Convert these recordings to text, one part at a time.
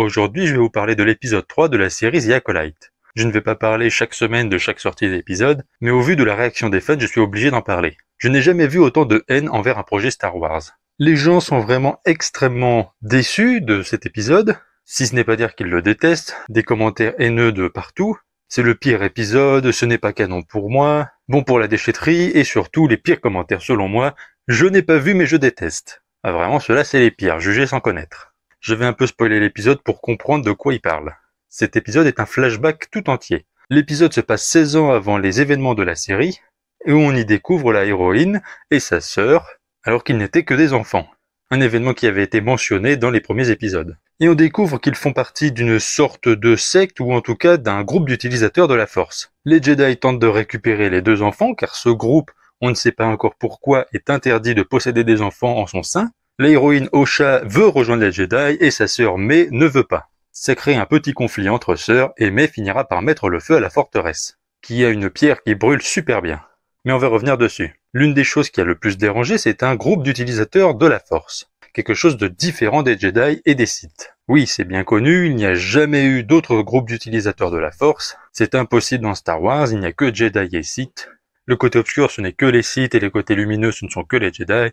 Aujourd'hui, je vais vous parler de l'épisode 3 de la série The Acolyte. Je ne vais pas parler chaque semaine de chaque sortie d'épisode, mais au vu de la réaction des fans, je suis obligé d'en parler. Je n'ai jamais vu autant de haine envers un projet Star Wars. Les gens sont vraiment extrêmement déçus de cet épisode, si ce n'est pas dire qu'ils le détestent, des commentaires haineux de partout. C'est le pire épisode, ce n'est pas canon pour moi, bon pour la déchetterie, et surtout les pires commentaires selon moi, je n'ai pas vu mais je déteste. Ah vraiment, cela c'est les pires, Juger sans connaître. Je vais un peu spoiler l'épisode pour comprendre de quoi il parle. Cet épisode est un flashback tout entier. L'épisode se passe 16 ans avant les événements de la série, et où on y découvre la héroïne et sa sœur, alors qu'ils n'étaient que des enfants. Un événement qui avait été mentionné dans les premiers épisodes. Et on découvre qu'ils font partie d'une sorte de secte ou en tout cas d'un groupe d'utilisateurs de la force. Les Jedi tentent de récupérer les deux enfants car ce groupe, on ne sait pas encore pourquoi, est interdit de posséder des enfants en son sein, L'héroïne Osha veut rejoindre les Jedi et sa sœur Mei ne veut pas. Ça crée un petit conflit entre sœurs et Mei finira par mettre le feu à la forteresse, qui a une pierre qui brûle super bien. Mais on va revenir dessus. L'une des choses qui a le plus dérangé, c'est un groupe d'utilisateurs de la Force. Quelque chose de différent des Jedi et des Sith. Oui, c'est bien connu, il n'y a jamais eu d'autres groupes d'utilisateurs de la Force. C'est impossible dans Star Wars, il n'y a que Jedi et Sith. Le côté obscur, ce n'est que les sites, et les côtés lumineux, ce ne sont que les Jedi.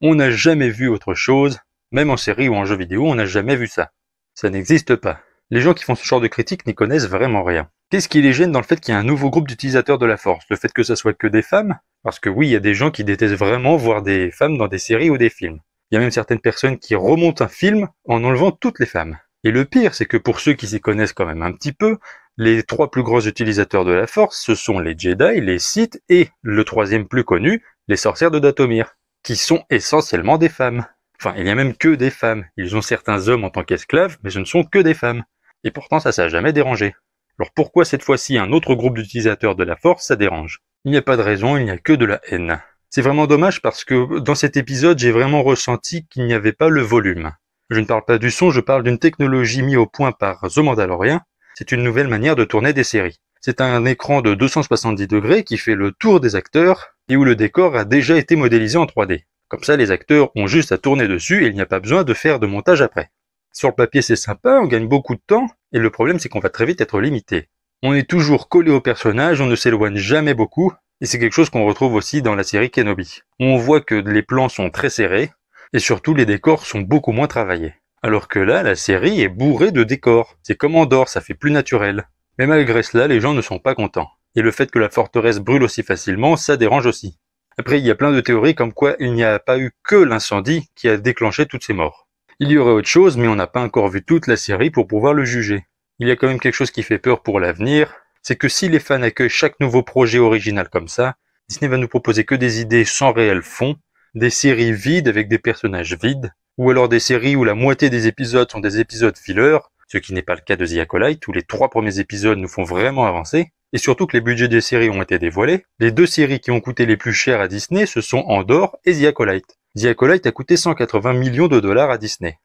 On n'a jamais vu autre chose, même en série ou en jeu vidéo, on n'a jamais vu ça. Ça n'existe pas. Les gens qui font ce genre de critique n'y connaissent vraiment rien. Qu'est-ce qui les gêne dans le fait qu'il y a un nouveau groupe d'utilisateurs de la force Le fait que ça soit que des femmes Parce que oui, il y a des gens qui détestent vraiment voir des femmes dans des séries ou des films. Il y a même certaines personnes qui remontent un film en enlevant toutes les femmes. Et le pire, c'est que pour ceux qui s'y connaissent quand même un petit peu, les trois plus gros utilisateurs de la force, ce sont les Jedi, les Sith et, le troisième plus connu, les sorcières de Datomir, qui sont essentiellement des femmes. Enfin, il n'y a même que des femmes. Ils ont certains hommes en tant qu'esclaves, mais ce ne sont que des femmes. Et pourtant, ça, ne s'est jamais dérangé. Alors pourquoi cette fois-ci un autre groupe d'utilisateurs de la force, ça dérange Il n'y a pas de raison, il n'y a que de la haine. C'est vraiment dommage parce que dans cet épisode, j'ai vraiment ressenti qu'il n'y avait pas le volume. Je ne parle pas du son, je parle d'une technologie mise au point par The Mandalorian c'est une nouvelle manière de tourner des séries. C'est un écran de 270 degrés qui fait le tour des acteurs et où le décor a déjà été modélisé en 3D. Comme ça, les acteurs ont juste à tourner dessus et il n'y a pas besoin de faire de montage après. Sur le papier, c'est sympa, on gagne beaucoup de temps, et le problème, c'est qu'on va très vite être limité. On est toujours collé au personnage, on ne s'éloigne jamais beaucoup, et c'est quelque chose qu'on retrouve aussi dans la série Kenobi. On voit que les plans sont très serrés, et surtout les décors sont beaucoup moins travaillés. Alors que là, la série est bourrée de décors. C'est comme en Andorre, ça fait plus naturel. Mais malgré cela, les gens ne sont pas contents. Et le fait que la forteresse brûle aussi facilement, ça dérange aussi. Après, il y a plein de théories comme quoi il n'y a pas eu que l'incendie qui a déclenché toutes ces morts. Il y aurait autre chose, mais on n'a pas encore vu toute la série pour pouvoir le juger. Il y a quand même quelque chose qui fait peur pour l'avenir, c'est que si les fans accueillent chaque nouveau projet original comme ça, Disney va nous proposer que des idées sans réel fond, des séries vides avec des personnages vides, ou alors des séries où la moitié des épisodes sont des épisodes filler, ce qui n'est pas le cas de The Acolyte, où les trois premiers épisodes nous font vraiment avancer, et surtout que les budgets des séries ont été dévoilés, les deux séries qui ont coûté les plus cher à Disney, ce sont Andorre et The Acolyte. The Acolyte a coûté 180 millions de dollars à Disney,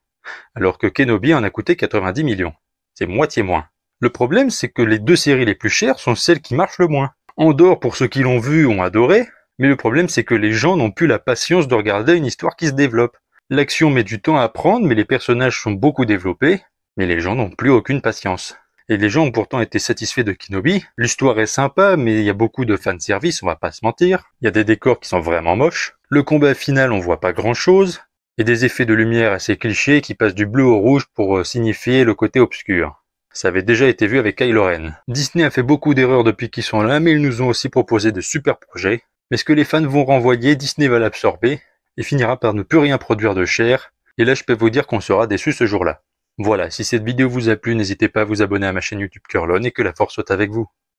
alors que Kenobi en a coûté 90 millions. C'est moitié moins. Le problème, c'est que les deux séries les plus chères sont celles qui marchent le moins. Andorre, pour ceux qui l'ont vu, ont adoré, mais le problème, c'est que les gens n'ont plus la patience de regarder une histoire qui se développe. L'action met du temps à prendre, mais les personnages sont beaucoup développés, mais les gens n'ont plus aucune patience. Et les gens ont pourtant été satisfaits de Kinobi. L'histoire est sympa, mais il y a beaucoup de fanservice, on va pas se mentir. Il y a des décors qui sont vraiment moches. Le combat final, on voit pas grand chose. Et des effets de lumière assez clichés qui passent du bleu au rouge pour euh, signifier le côté obscur. Ça avait déjà été vu avec Kylo Ren. Disney a fait beaucoup d'erreurs depuis qu'ils sont là, mais ils nous ont aussi proposé de super projets. Mais ce que les fans vont renvoyer, Disney va l'absorber et finira par ne plus rien produire de chair, et là je peux vous dire qu'on sera déçu ce jour-là. Voilà, si cette vidéo vous a plu, n'hésitez pas à vous abonner à ma chaîne YouTube Curlon et que la force soit avec vous.